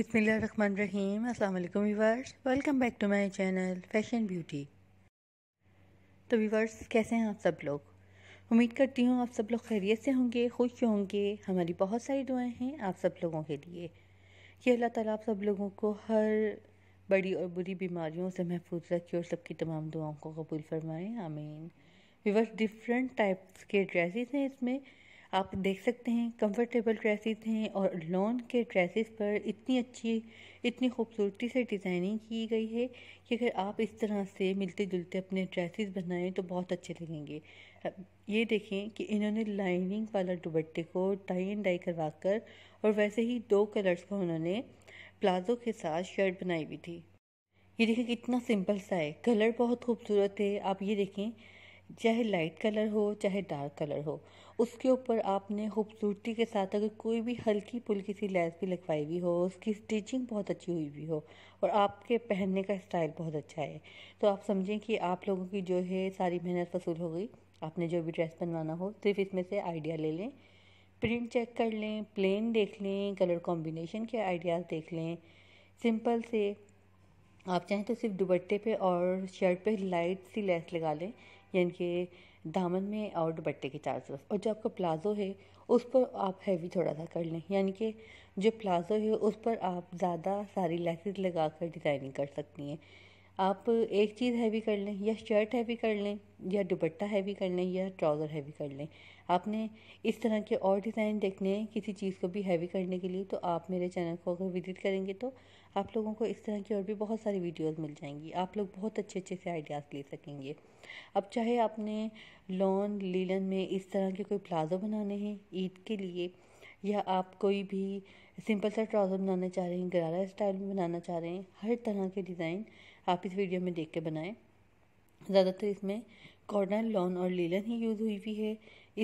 अस्सलाम वालेकुम viewers welcome back to my channel fashion beauty तो वीवर्स कैसे हैं आप सब लोग उम्मीद करती हूँ आप सब लोग खैरियत से होंगे खुश होंगे हमारी बहुत सारी दुआएं हैं आप सब लोगों के लिए कि अल्लाह ताला आप सब लोगों को हर बड़ी और बुरी बीमारियों से महफूज रखे और सबकी तमाम दुआओं को कबूल फरमाएँ आमीन वीवर्स डिफरेंट टाइप्स के ड्रेसेस हैं इसमें आप देख सकते हैं कंफर्टेबल ड्रेसेस हैं और लॉन के ड्रेसेस पर इतनी अच्छी इतनी खूबसूरती से डिज़ाइनिंग की गई है कि अगर आप इस तरह से मिलते जुलते अपने ड्रेसेस बनाएं तो बहुत अच्छे लगेंगे ये देखें कि इन्होंने लाइनिंग वाला दुबट्टे को टाई एंड डाई करवा कर और वैसे ही दो कलर्स को उन्होंने प्लाजो के साथ शर्ट बनाई हुई थी ये देखें कितना सिंपल सा है कलर बहुत खूबसूरत है आप ये देखें चाहे लाइट कलर हो चाहे डार्क कलर हो उसके ऊपर आपने खूबसूरती के साथ अगर कोई भी हल्की पुल्की सी लैस भी लगवाई हुई हो उसकी स्टिचिंग बहुत अच्छी हुई हुई हो और आपके पहनने का स्टाइल बहुत अच्छा है तो आप समझें कि आप लोगों की जो है सारी मेहनत वसूल हो गई आपने जो भी ड्रेस बनवाना हो सिर्फ इसमें से आइडिया ले लें प्रिंट चेक कर लें प्लेन देख लें कलर कॉम्बिनेशन के आइडियाज़ देख लें सिंपल से आप चाहें तो सिर्फ दुपट्टे पे और शर्ट पे लाइट सी लेस लगा लें यानी कि दामन में और दुपट्टे के चार तरफ और जो आपका प्लाज़ो है उस पर आप हैवी थोड़ा सा कर लें यानी कि जो प्लाज़ो है उस पर आप ज़्यादा सारी लेसेस लगा कर डिज़ाइनिंग कर सकती हैं आप एक चीज़ हैवी कर लें या शर्ट हैवी कर लें या दुपट्टा हैवी कर लें या ट्राउज़र हैवी कर लें आपने इस तरह के और डिज़ाइन देखने हैं किसी चीज़ को भी हैवी करने के लिए तो आप मेरे चैनल को अगर विजिट करेंगे तो आप लोगों को इस तरह की और भी बहुत सारी वीडियोस मिल जाएंगी आप लोग बहुत अच्छे अच्छे से आइडियाज़ ले सकेंगे अब चाहे आपने लॉन लीलन में इस तरह के कोई प्लाजो बनाने हैं ईद के लिए या आप कोई भी सिंपल सा ट्राउज़र बनाना चाह रहे हैं गरारा स्टाइल में बनाना चाह रहे हैं हर तरह के डिज़ाइन आप इस वीडियो में देख के बनाएं ज़्यादातर इसमें कॉर्नर लॉन और लीलन ही यूज़ हुई हुई है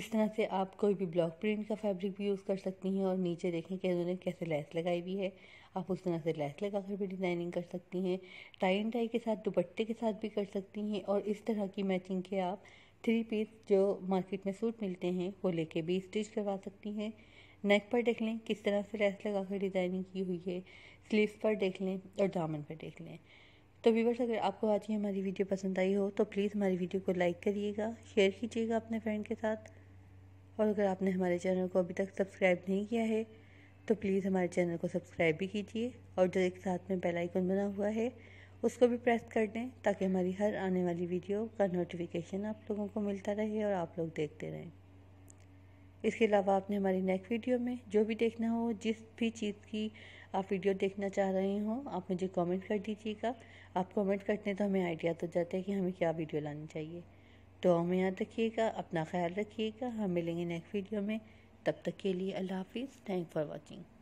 इस तरह से आप कोई भी ब्लॉक प्रिंट का फैब्रिक भी यूज़ कर सकती हैं और नीचे देखें कि उन्होंने कैसे लैस लगाई हुई है आप उस तरह से लैस लगा कर भी डिज़ाइनिंग कर सकती हैं टाई एंड टाई के साथ दुपट्टे के साथ भी कर सकती हैं और इस तरह की मैचिंग के आप थ्री पीस जो मार्केट में सूट मिलते हैं वो लेके भी स्टिच करवा सकती हैं नेक पर देख लें किस तरह से लेस लगा कर डिज़ाइनिंग की हुई है स्लीव पर देख लें और दामन पर देख लें तो व्यूवर्स अगर आपको आज ही हमारी वीडियो पसंद आई हो तो प्लीज़ हमारी वीडियो को लाइक करिएगा शेयर कीजिएगा अपने फ्रेंड के साथ और अगर आपने हमारे चैनल को अभी तक सब्सक्राइब नहीं किया है तो प्लीज़ हमारे चैनल को सब्सक्राइब भी कीजिए और जो एक साथ में बेल आइकन बना हुआ है उसको भी प्रेस कर दें ताकि हमारी हर आने वाली वीडियो का नोटिफिकेशन आप लोगों को मिलता रहे और आप लोग देखते रहें इसके अलावा आपने हमारी नेक्स्ट वीडियो में जो भी देखना हो जिस भी चीज़ की आप वीडियो देखना चाह रहे हो आप मुझे कमेंट कर दीजिएगा आप कमेंट करते हैं तो हमें आइडिया तो जाता है कि हमें क्या वीडियो लानी चाहिए तो हमें याद रखिएगा अपना ख्याल रखिएगा हम मिलेंगे नेक्स्ट वीडियो में तब तक के लिए अल्लाह हाफिज़ थैंक फॉर वॉचिंग